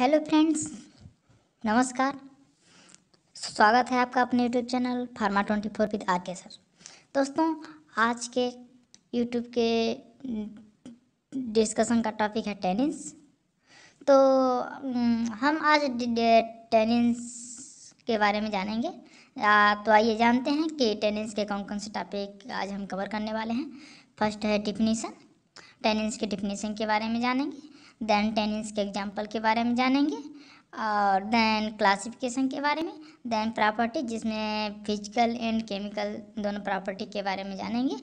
hello friends नमस्कार स्वागत है आपका अपने YouTube channel pharma twenty four with R K sir दोस्तों आज के यूट्यूब के डिस्कशन का टॉपिक है टेनिस तो हम आज टेनिस के बारे में जानेंगे आ, तो आइए जानते हैं कि टेनिस के कौन कौन से टॉपिक आज हम कवर करने वाले हैं फर्स्ट है डिफिनीसन टेनिस के डिफिनीसन के बारे में जानेंगे देन टेनिस के एग्जाम्पल के बारे में जानेंगे और देन क्लासिफिकेशन के बारे में देन प्रॉपर्टी जिसमें फिजिकल एंड केमिकल दोनों प्रॉपर्टी के बारे में जानेंगे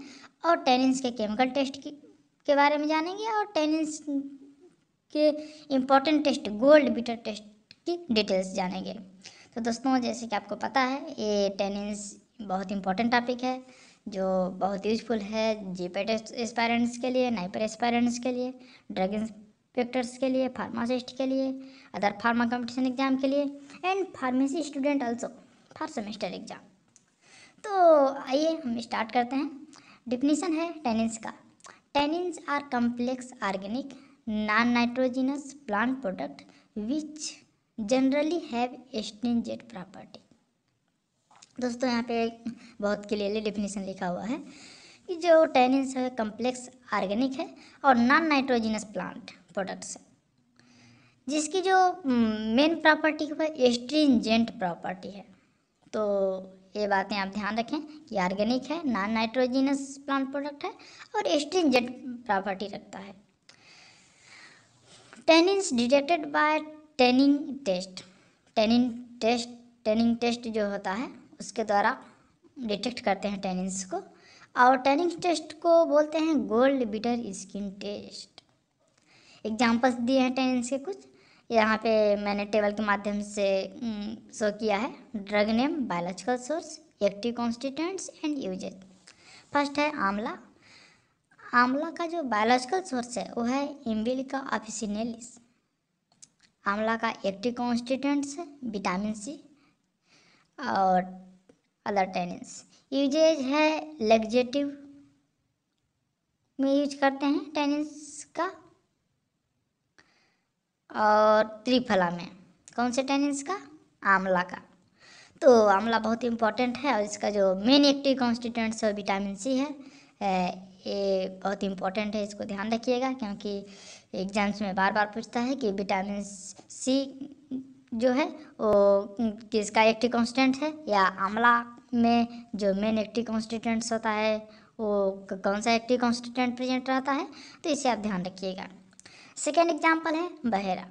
और टेनिस के केमिकल टेस्ट के बारे में जानेंगे और टेनिस के important test gold beater test की डिटेल्स जानेंगे तो दोस्तों जैसे कि आपको पता है ये टेनिस बहुत इंपॉर्टेंट टॉपिक है जो बहुत यूजफुल है जी एस्पायरेंट्स के लिए नाइपर एस्पायरेंट्स के लिए ड्रैगन वेक्टर्स के लिए फार्मासिस्ट के लिए अदर फार्मा कंपटीशन एग्जाम के लिए and pharmacy student also first semester exam तो आइए हम स्टार्ट करते हैं डिफिनीसन है टेनिस का tannins are complex organic non nitrogenous plant product which generally have astringent property दोस्तों यहाँ पे बहुत क्लियरली डिफिनीसन लिखा हुआ है कि जो टेनिस है कम्प्लेक्स ऑर्गेनिक है और नॉन नाइट्रोजिनस प्लांट प्रोडक्ट्स है जिसकी जो मेन हम्म, प्रॉपर्टी है एस्ट्रिंजेंट प्रॉपर्टी है तो ये बातें आप ध्यान रखें कि ऑर्गेनिक है नॉन नाइट्रोजिनस प्लांट प्रोडक्ट है और एस्ट्रिंजेंट प्रॉपर्टी रखता है tannins detected by tanning test tannin test tanning test जो होता है उसके द्वारा डिटेक्ट करते हैं टेनिंस को और टेनिंग टेस्ट को बोलते हैं gold beater skin test examples दिए हैं टेंस के कुछ यहाँ पे मैंने टेबल के माध्यम से शो किया है drug name biological source active constituents and uses first है आंवला आंवला का जो बायोलॉजिकल सोर्स है वो है इम्बिलिका ऑफिसिनेलिस आंवला का एक्टिव कॉन्स्टिट्यूंट्स है विटामिन सी और अदर टेनिन्स यूजेज है लेग्जेटिव में यूज करते हैं टेनिस का और त्रिफला में कौन से टैन का इसका आंवला का तो आंवला बहुत इम्पॉर्टेंट है और इसका जो मेन एक्टिव कॉन्स्टिट्यूंट्स है विटामिन सी है ये बहुत इम्पॉर्टेंट है इसको ध्यान रखिएगा क्योंकि एग्जाम्स में बार बार पूछता है कि विटामिन सी जो है वो किसका एक्टिव कॉन्स्टेंट तो है या आंवला में जो मेन एक्टिव कॉन्स्टिट्यूंट्स होता है वो कौन सा एक्टिव कॉन्स्टिट्यूंट प्रेजेंट रहता है तो इसे आप ध्यान रखिएगा सेकेंड एग्जाम्पल है बहेरा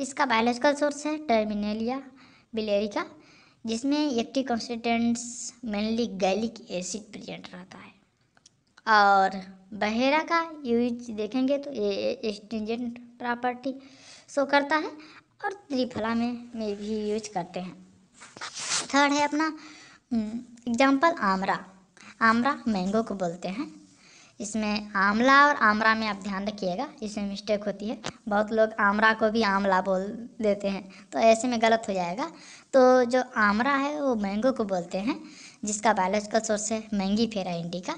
इसका बायोलॉजिकल सोर्स है टर्मिनेलिया बिलेरिका जिसमें active constituents mainly gallic acid present रहता है और बहेरा का यूज देखेंगे तो ये एस्टिजेंट प्रॉपर्टी शो करता है और त्रिफला में में भी यूज करते हैं थर्ड है अपना एग्जाम्पल हम्म, आमरा आमरा मैंगो को बोलते हैं इसमें आमला और आमरा में आप ध्यान रखिएगा इसमें मिस्टेक होती है बहुत लोग आमरा को भी आमला बोल देते हैं तो ऐसे में गलत हो जाएगा तो जो आमरा है वो मैंगो को बोलते हैं जिसका बायोलॉजिकल सोर्स है मैंगी फेरा इंडिका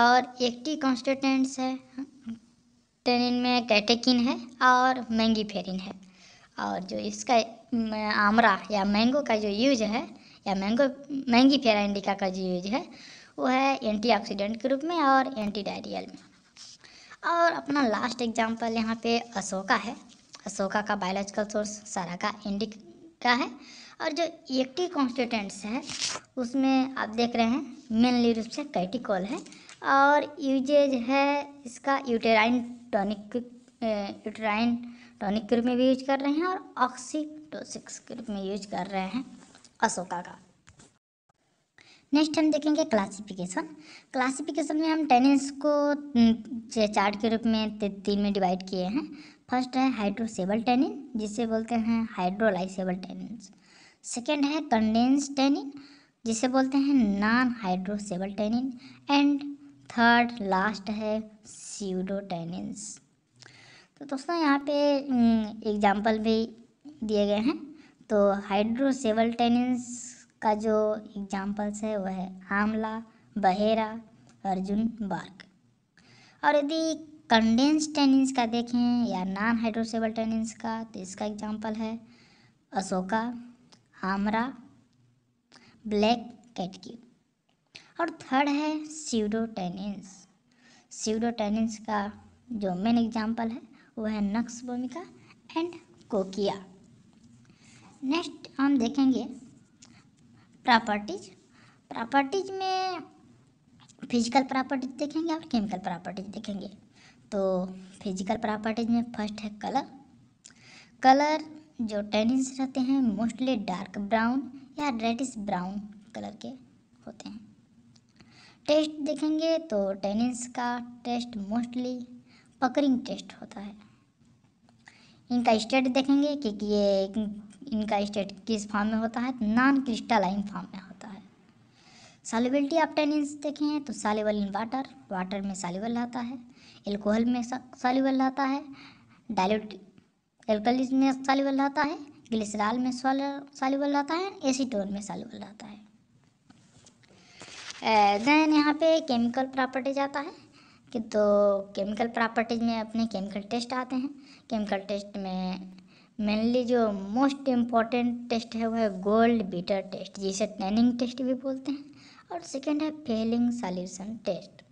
और एक्टी कॉन्स्टेंटेंट्स है टेनिन में कैटेकिन है और मैंगी फेरिन है और जो इसका आमरा या मैंगो का जो यूज है या मैंगो मैंगी फेरा इंडिका का जो यूज है वो है एंटी के रूप में और एंटी डायरियल में और अपना लास्ट एग्जाम्पल यहाँ पे अशोका है अशोका का बायोलॉजिकल सोर्स सारा का इंडिक का है और जो एक्टिव कॉन्स्टिटेंट्स है उसमें आप देख रहे हैं मेनली रूप से कैटिकॉल है और यूजेज है इसका यूटेराइन टॉनिक यूटेराइन टॉनिक के रूप में भी यूज कर रहे हैं और ऑक्सीटोसिक्स के रूप में यूज कर रहे हैं अशोका का नेक्स्ट हम देखेंगे क्लासिफिकेशन क्लासिफिकेशन में हम टेनिस को हम्म, चार्ट के रूप में तीन में डिवाइड किए हैं फर्स्ट है हाइड्रोसेबल टेनिन जिसे बोलते हैं हाइड्रोलाइसेबल टेनिन सेकेंड है कंडेंस टेनिन जिसे बोलते हैं non hydrolysable tannin and third last है सीडो टेनिन्स तो दोस्तों यहाँ पे एग्जाम्पल हम्म, भी दिए गए हैं तो हाइड्रोसेबल टेनिन्स का जो एग्जाम्पल्स है वह है आंवला बहेरा अर्जुन बार्क और यदि कंडेंस टेनिस का देखें या नॉन हाइड्रोसेबल टेनिस का तो इसका एग्जाम्पल है अशोका आमरा ब्लैक कैटकी और थर्ड है सीडो टेनिस सीडो टेनिस का जो मेन एग्जाम्पल है वह है नक्स भूमिका एंड कोकिया नेक्स्ट हम देखेंगे प्रॉपर्टीज प्रॉपर्टीज में फिजिकल प्रॉपर्टीज देखेंगे और केमिकल प्रॉपर्टीज देखेंगे तो फिजिकल प्रॉपर्टीज में फर्स्ट है कलर कलर जो टेनिस रहते हैं मोस्टली डार्क ब्राउन या रेडिस ब्राउन कलर के होते हैं टेस्ट देखेंगे तो टेनिस का टेस्ट मोस्टली पकरिंग टेस्ट होता है इनका स्टेट देखेंगे क्योंकि ये इनका स्टेट किस फॉर्म में होता है नॉन क्रिस्टलाइन फॉर्म में होता है सॉल्युबिलिटी आप टेनिस देखें हैं तो सॉल्युबल इन वाटर वाटर में सॉल्युबल रहता है एल्कोहल में सॉल्युबल रहता है डायलोट एल्कोहल में सॉल्युबल रहता है ग्लिसराल में सालिबल रहता है एसीटोन में सॉल्युबल रहता है देन eh, यहाँ पे केमिकल प्रॉपर्टीज आता है कि तो केमिकल प्रॉपर्टीज में अपने केमिकल टेस्ट आते हैं केमिकल टेस्ट में मेनली जो मोस्ट इम्पॉर्टेंट टेस्ट है वो है गोल्ड बीटर टेस्ट जिसे टैनिंग टेस्ट भी बोलते हैं और सेकेंड है फेलिंग सॉल्यूशन टेस्ट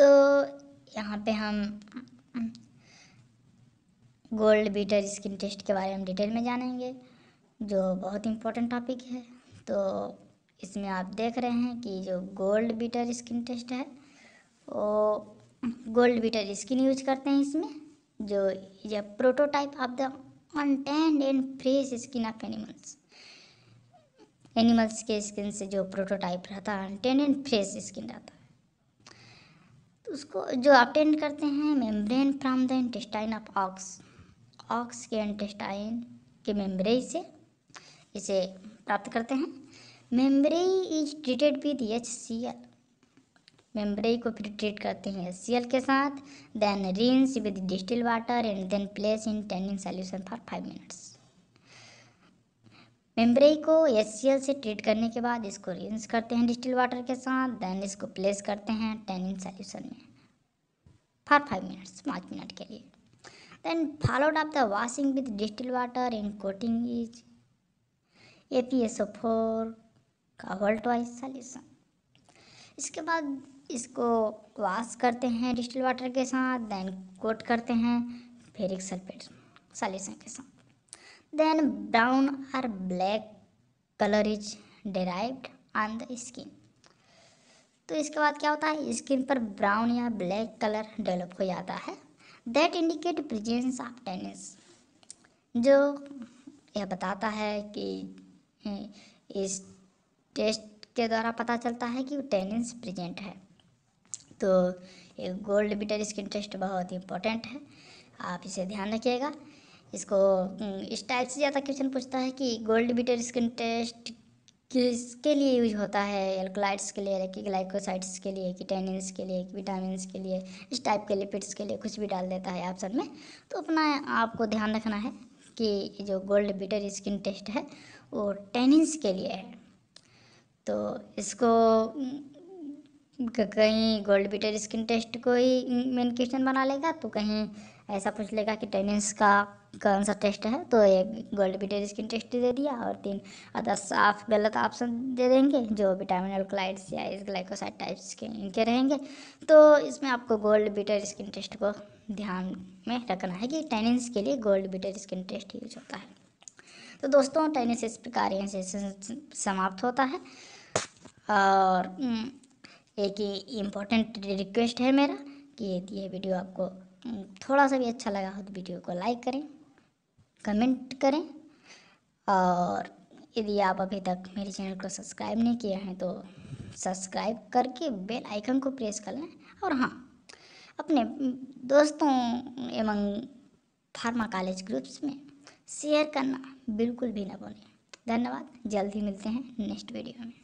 तो यहाँ पे हम गोल्ड बीटर स्किन टेस्ट के बारे में डिटेल में जानेंगे जो बहुत इम्पोर्टेंट टॉपिक है तो इसमें आप देख रहे हैं कि जो गोल्ड बीटर स्किन टेस्ट है वो गोल्ड बीटर स्किन यूज करते हैं इसमें जो is a prototype of the untamed and fresh skin of animals animals के स्किन से जो प्रोटोटाइप रहता है अनटेन एंड फ्रेश स्किन रहता है तो उसको जो अटेंड करते हैं membrane from the intestine of ox ox के इंटेस्टाइन के मेम्ब्रेन से इसे प्राप्त करते हैं membrane is treated with H C L membrane को फिर ट्रीट करते हैं एस के साथ then rinse with distil water and then place in tanning solution for five minutes membrane को एस से ट्रीट करने के बाद इसको रिंस करते हैं डिस्टिल वाटर के साथ देन इसको प्लेस करते हैं टेनिंग सॉल्यूशन में फॉर फाइव मिनट्स पाँच मिनट के लिए then followed up the washing with distil water in coating is A P S O four का होल्ट वाइज सॉल्यूशन इसके बाद इसको वाश करते हैं डिस्टिल वाटर के साथ देन कोट करते हैं फिर एक सल्फेट सॉल्यूशन के साथ देन ब्राउन और black colour is derived on the skin तो इसके बाद क्या होता है स्किन पर ब्राउन या ब्लैक कलर डेवलप हो जाता है that indicate presence of tannins जो यह बताता है कि इस टेस्ट के द्वारा पता चलता है कि टेनिस प्रेजेंट है तो ये गोल्ड बीटर स्किन टेस्ट बहुत इंपॉर्टेंट है आप इसे ध्यान रखिएगा इसको हम्म, इस टाइप से ज़्यादा क्वेश्चन पूछता है कि गोल्ड बीटर स्किन टेस्ट किसके लिए यूज होता है एल्कोलाइट्स के लिए कि ग्लाइकोसाइड्स के लिए कि टेनिन्स के लिए कि विटामिन के लिए इस टाइप के लिपिड्स के लिए कुछ भी डाल देता है ऑप्शन में तो अपना आपको ध्यान रखना है कि जो गोल्ड बीटर स्किन टेस्ट है वो टेनिन्स के लिए है तो इसको कहीं गोल्ड बीटर स्किन टेस्ट को ही मेन क्वेश्चन बना लेगा तो कहीं ऐसा पूछ लेगा कि टेनिस का कौन सा टेस्ट है तो एक गोल्ड बीटर स्किन टेस्ट दे दिया और तीन अदर साफ गलत ऑप्शन दे देंगे जो विटामिन क्लाइड्स या इस ग्लाइकोसाइड टाइप्स के इनके रहेंगे तो इसमें आपको गोल्ड बीटर स्किन टेस्ट को ध्यान में रखना है कि टेनिस के लिए gold beater skin test use होता है तो दोस्तों टेनिस इस प्रकार से समाप्त होता है और हम्म, एक ही इम्पोर्टेंट रिक्वेस्ट है मेरा कि यदि ये वीडियो आपको हम्म, थोड़ा सा भी अच्छा लगा हो तो वीडियो को लाइक करें कमेंट करें और यदि आप अभी तक मेरे चैनल को सब्सक्राइब नहीं किया है तो सब्सक्राइब करके बेल आइकन को प्रेस कर लें और हाँ अपने हम्म, दोस्तों एवं फार्मा कॉलेज ग्रुप्स में शेयर करना बिल्कुल भी ना भूलें धन्यवाद जल्द ही मिलते हैं नेक्स्ट वीडियो में